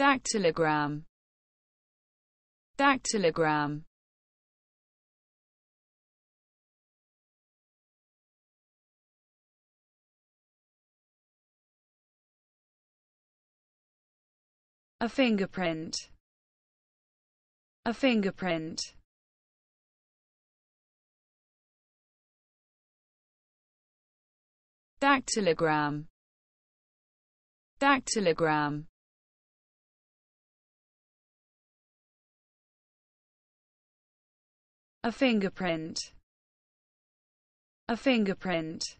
dactylogram dactylogram a fingerprint a fingerprint dactylogram dactylogram A fingerprint. A fingerprint.